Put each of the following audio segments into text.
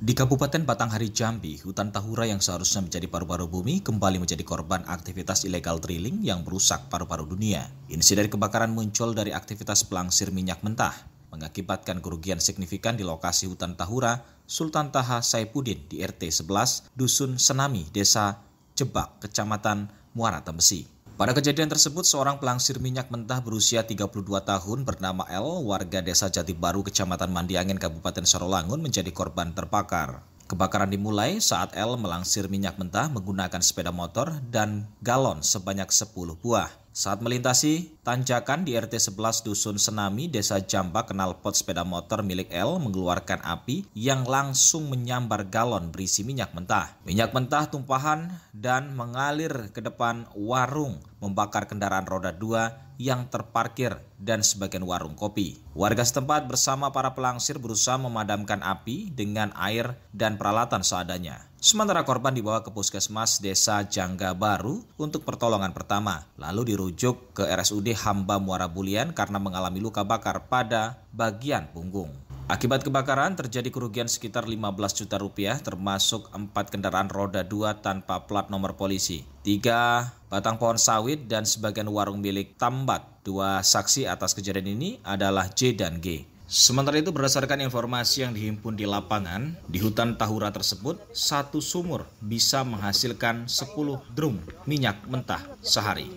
Di Kabupaten Batanghari Jambi, hutan tahura yang seharusnya menjadi paru-paru bumi kembali menjadi korban aktivitas ilegal drilling yang merusak paru-paru dunia. Insiden kebakaran muncul dari aktivitas pelangsir minyak mentah, mengakibatkan kerugian signifikan di lokasi hutan tahura Sultan Taha Saipudin di RT 11, Dusun Senami, Desa Jebak, Kecamatan Muara Tembesi. Pada kejadian tersebut, seorang pelangsir minyak mentah berusia 32 tahun bernama L, warga desa Jati Baru, Kecamatan Mandiangin, Kabupaten Sarolangun menjadi korban terbakar. Kebakaran dimulai saat L melangsir minyak mentah menggunakan sepeda motor dan galon sebanyak 10 buah. Saat melintasi tanjakan di RT 11 Dusun Senami, Desa Jamba, kenal pot sepeda motor milik L mengeluarkan api yang langsung menyambar galon berisi minyak mentah. Minyak mentah tumpahan dan mengalir ke depan warung, membakar kendaraan roda dua yang terparkir dan sebagian warung kopi. Warga setempat bersama para pelangsir berusaha memadamkan api dengan air dan peralatan seadanya. Sementara korban dibawa ke puskesmas desa Jangga Baru untuk pertolongan pertama, lalu dirujuk ke RSUD Hamba Muara Bulian karena mengalami luka bakar pada bagian punggung. Akibat kebakaran terjadi kerugian sekitar 15 juta rupiah termasuk 4 kendaraan roda 2 tanpa plat nomor polisi, 3 batang pohon sawit dan sebagian warung milik Tambat. Dua saksi atas kejadian ini adalah J dan G. Sementara itu berdasarkan informasi yang dihimpun di lapangan, di hutan Tahura tersebut, satu sumur bisa menghasilkan 10 drum minyak mentah sehari.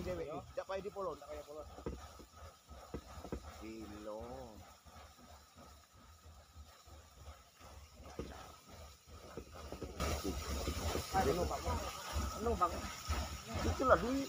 Itulah duit.